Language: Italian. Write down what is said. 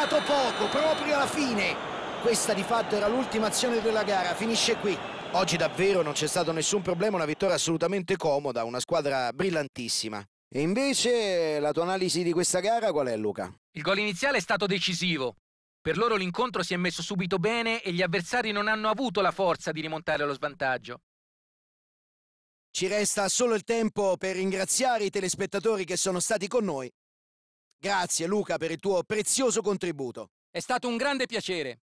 mancato poco, proprio alla fine. Questa di fatto era l'ultima azione della gara, finisce qui. Oggi davvero non c'è stato nessun problema, una vittoria assolutamente comoda, una squadra brillantissima. E invece la tua analisi di questa gara qual è Luca? Il gol iniziale è stato decisivo. Per loro l'incontro si è messo subito bene e gli avversari non hanno avuto la forza di rimontare lo svantaggio. Ci resta solo il tempo per ringraziare i telespettatori che sono stati con noi Grazie Luca per il tuo prezioso contributo. È stato un grande piacere.